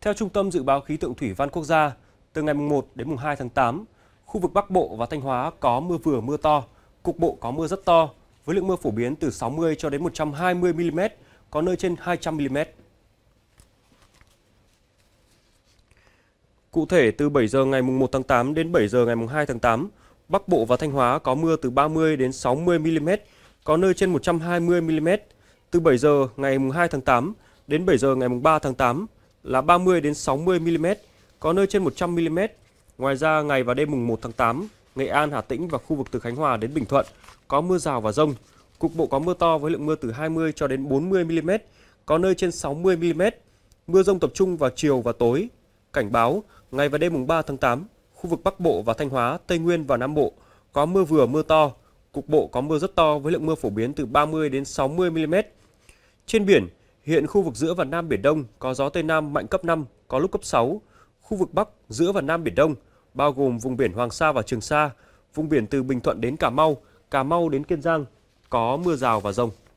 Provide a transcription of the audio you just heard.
Theo Trung tâm Dự báo Khí tượng Thủy văn Quốc gia, từ ngày 1 đến 2 tháng 8, khu vực Bắc Bộ và Thanh Hóa có mưa vừa mưa to, cục bộ có mưa rất to, với lượng mưa phổ biến từ 60 cho đến 120 mm, có nơi trên 200 mm. Cụ thể, từ 7 giờ ngày 1 tháng 8 đến 7 giờ ngày 2 tháng 8, Bắc Bộ và Thanh Hóa có mưa từ 30 đến 60 mm, có nơi trên 120 mm. Từ 7 giờ ngày 2 tháng 8 đến 7 giờ ngày 3 tháng 8, là 30 đến 60 mm, có nơi trên 100 mm. Ngoài ra, ngày và đêm mùng 1 tháng 8, Nghệ An, Hà Tĩnh và khu vực từ Khánh Hòa đến Bình Thuận có mưa rào và rông. Cục bộ có mưa to với lượng mưa từ 20 cho đến 40 mm, có nơi trên 60 mm. Mưa rông tập trung vào chiều và tối. Cảnh báo, ngày và đêm mùng 3 tháng 8, khu vực Bắc Bộ và Thanh Hóa, Tây Nguyên và Nam Bộ có mưa vừa mưa to, cục bộ có mưa rất to với lượng mưa phổ biến từ 30 đến 60 mm. Trên biển, Hiện khu vực giữa và Nam Biển Đông có gió Tây Nam mạnh cấp 5, có lúc cấp 6. Khu vực Bắc, giữa và Nam Biển Đông, bao gồm vùng biển Hoàng Sa và Trường Sa, vùng biển từ Bình Thuận đến Cà Mau, Cà Mau đến Kiên Giang, có mưa rào và rông.